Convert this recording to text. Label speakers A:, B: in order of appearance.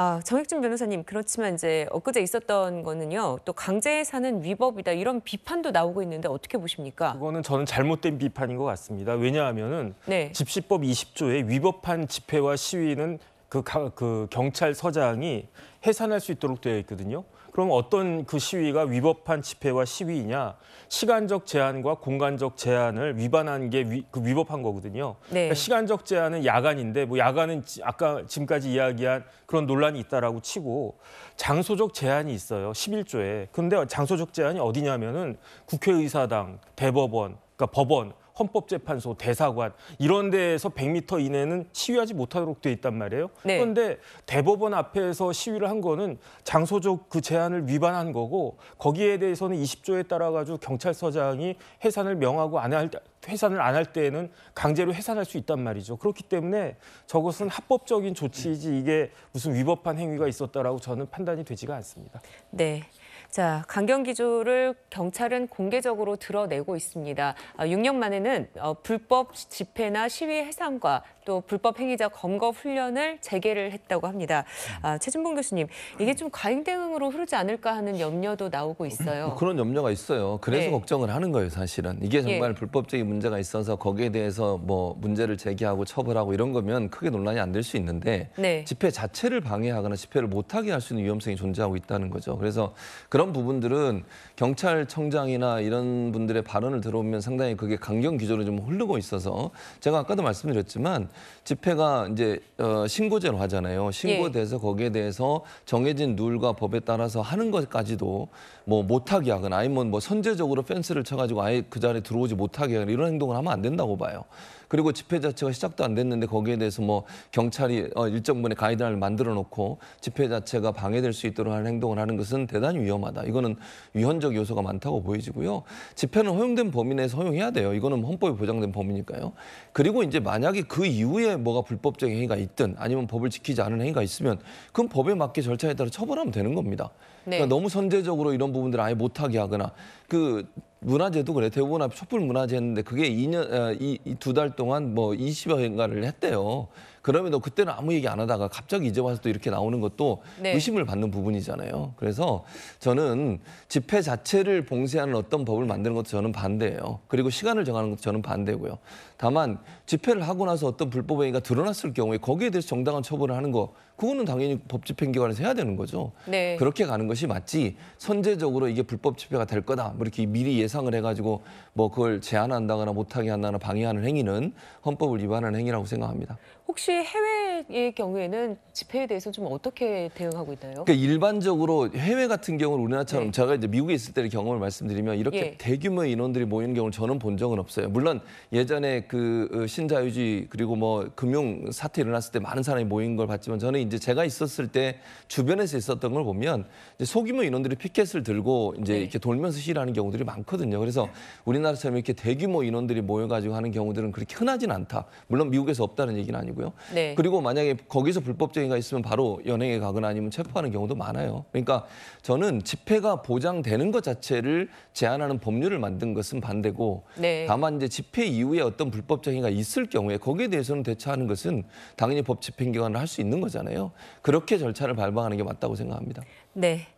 A: 아, 정익준 변호사님, 그렇지만 이제 엊그제 있었던 거는요, 또 강제에 사는 위법이다 이런 비판도 나오고 있는데 어떻게 보십니까? 그거는
B: 저는 잘못된 비판인 것 같습니다. 왜냐하면은 네. 집시법 20조에 위법한 집회와 시위는 그, 가, 그 경찰서장이 해산할 수 있도록 되어 있거든요. 그럼 어떤 그 시위가 위법한 집회와 시위냐 시간적 제한과 공간적 제한을 위반한 게 위, 그 위법한 거거든요. 네. 그러니까 시간적 제한은 야간인데 뭐 야간은 아까 지금까지 이야기한 그런 논란이 있다라고 치고 장소적 제한이 있어요. 11조에. 근데 장소적 제한이 어디냐면은 국회의사당, 대법원, 그러니까 법원 헌법재판소, 대사관 이런 데에서 100m 이내는 시위하지 못하도록 돼 있단 말이에요. 네. 그런데 대법원 앞에서 시위를 한 거는 장소적 그 제한을 위반한 거고 거기에 대해서는 20조에 따라 가지고 경찰서장이 해산을 명하고 안할회산을안 할 때에는 강제로 해산할 수 있단 말이죠. 그렇기 때문에 저것은 합법적인 조치이지 이게 무슨 위법한 행위가 있었다라고 저는 판단이 되지가 않습니다.
A: 네. 자, 강경 기조를 경찰은 공개적으로 드러내고 있습니다. 6년 아, 만에는 어, 불법 집회나 시위 해산과 또 불법 행위자 검거 훈련을 재개를 했다고 합니다. 아, 최진봉 교수님, 이게 좀 과잉 대응으로 흐르지 않을까 하는 염려도 나오고 있어요. 뭐
C: 그런 염려가 있어요. 그래서 네. 걱정을 하는 거예요, 사실은. 이게 예. 정말 예. 불법적인 문제가 있어서 거기에 대해서 뭐 문제를 제기하고 처벌하고 이런 거면 크게 논란이 안 될 수 있는데 네. 집회 자체를 방해하거나 집회를 못하게 할 수 있는 위험성이 존재하고 있다는 거죠. 그래서 그 그런 부분들은 경찰청장이나 이런 분들의 발언을 들어보면 상당히 그게 강경 기조로 좀 흐르고 있어서 제가 아까도 말씀드렸지만 집회가 이제 어, 신고제로 하잖아요. 신고돼서 예. 거기에 대해서 정해진 룰과 법에 따라서 하는 것까지도 뭐 못하게 하거나 아니면 뭐 선제적으로 펜스를 쳐가지고 아예 그 자리에 들어오지 못하게 하거나 이런 행동을 하면 안 된다고 봐요. 그리고 집회 자체가 시작도 안 됐는데 거기에 대해서 뭐 경찰이 어, 일정 분의 가이드라인을 만들어 놓고 집회 자체가 방해될 수 있도록 하는 행동을 하는 것은 대단히 위험하 위험하다. 이거는 위헌적 요소가 많다고 보여지고요. 집회는 허용된 범위 내에서 허용해야 돼요. 이거는 헌법에 보장된 범위니까요. 그리고 이제 만약에 그 이후에 뭐가 불법적인 행위가 있든 아니면 법을 지키지 않은 행위가 있으면 그건 법에 맞게 절차에 따라 처벌하면 되는 겁니다. 그러니까 네. 그러니까 너무 선제적으로 이런 부분들을 아예 못하게 하거나 그 문화제도 그래. 대구나 촛불 문화제 했는데 그게 2년 아, 이두 달 동안 뭐 20여 행가를 했대요. 그럼에도 그때는 아무 얘기 안 하다가 갑자기 이제 와서 또 이렇게 나오는 것도 네. 의심을 받는 부분이잖아요. 그래서 저는 집회 자체를 봉쇄하는 어떤 법을 만드는 것도 저는 반대예요. 그리고 시간을 정하는 것도 저는 반대고요. 다만 집회를 하고 나서 어떤 불법 행위가 드러났을 경우에 거기에 대해서 정당한 처벌을 하는 거 그거는 당연히 법집행기관에서 해야 되는 거죠. 네. 그렇게 가는 것이 맞지 선제적으로 이게 불법 집회가 될 거다. 뭐 이렇게 미리 예상을 해가지고 뭐 그걸 제한한다거나 못하게 한다거나 방해하는 행위는 헌법을 위반하는 행위라고 생각합니다.
A: 혹시 해외의 경우에는 집회에 대해서 좀 어떻게 대응하고 있나요? 그러니까
C: 일반적으로 해외 같은 경우는 우리나라처럼 네. 제가 이제 미국에 있을 때의 경험을 말씀드리면 이렇게 예. 대규모 인원들이 모이는 경우 저는 본 적은 없어요. 물론 예전에 그 어, 신자유주의 그리고 뭐 금융 사태 일어났을 때 많은 사람이 모인 걸 봤지만 저는 이제 제가 있었을 때 주변에서 있었던 걸 보면 소규모 인원들이 피켓을 들고 이제 네. 이렇게 돌면서 시위하는 하는 경우들이 많거든요. 그래서 네. 우리나라처럼 이렇게 대규모 인원들이 모여가지고 하는 경우들은 그렇게 흔하진 않다. 물론 미국에서 없다는 얘기는 아니고요. 네. 그리고 만약에 거기서 불법적인가 있으면 바로 연행에 가거나 아니면 체포하는 경우도 많아요. 그러니까 저는 집회가 보장되는 것 자체를 제한하는 법률을 만든 것은 반대고
B: 네. 다만
C: 이제 집회 이후에 어떤 불법행위가 있을 경우에 거기에 대해서는 대처하는 것은 당연히 법 집행기관을 할 수 있는 거잖아요. 그렇게 절차를 발방하는 게 맞다고 생각합니다.
A: 네.